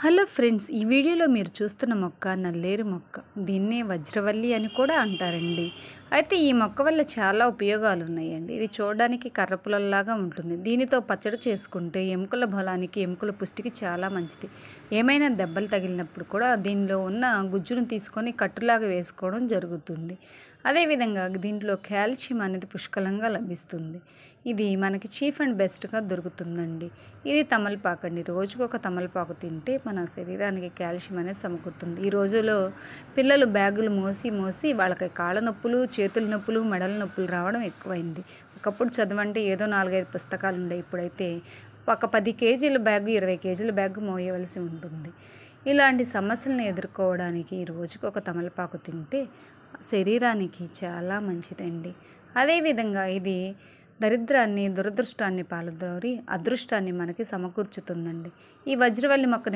hello friends ఈ వీడియోలో మీరు చూస్తున్న మొక్క నల్లేరు మొక్క దీన్నే వజ్రవల్లి అని కూడా అంటారండి అయితే ఈ మొక్క వల్ల చాలా ఉపయోగాలు ఉన్నాయండి ఇది చూడడానికి కర్రపులల్లాగా ఉంటుంది దీనితో పచ్చడి చేసుకుంటే ఎముకల బలానికి ఎముకల పుష్టికి చాలా మంచిది ఏమైనా దెబ్బలు తగిలినప్పుడు కూడా దీనిలో ఉన్న గుజ్జును తీసుకొని కట్టులాగా వేసుకోవడం జరుగుతుంది అదేవిధంగా దీంట్లో కాల్షియం అనేది పుష్కలంగా లభిస్తుంది ఇది మనకి చీఫ్ అండ్ బెస్ట్గా దొరుకుతుందండి ఇది తమలపాకు అండి రోజుకు ఒక తమలపాకు తింటే మన శరీరానికి కాల్షియం అనేది సమకూరుతుంది ఈ రోజులో పిల్లలు బ్యాగులు మోసి మోసి వాళ్ళకి కాళ్ళ నొప్పులు చేతుల నొప్పులు మెడల నొప్పులు రావడం ఎక్కువైంది ఒకప్పుడు చదవంటే ఏదో నాలుగైదు పుస్తకాలు ఉండే ఇప్పుడైతే ఒక పది కేజీల బ్యాగు ఇరవై కేజీల బ్యాగు మోయవలసి ఉంటుంది ఇలాంటి సమస్యలను ఎదుర్కోవడానికి రోజుకు ఒక తమలపాకు తింటే శరీరానికి చాలా మంచిదండి అదేవిధంగా ఇది దరిద్రాన్ని దురదృష్టాన్ని పాలుదోరి అదృష్టాన్ని మనకి సమకూర్చుతుందండి ఈ వజ్రవల్లి మొక్కని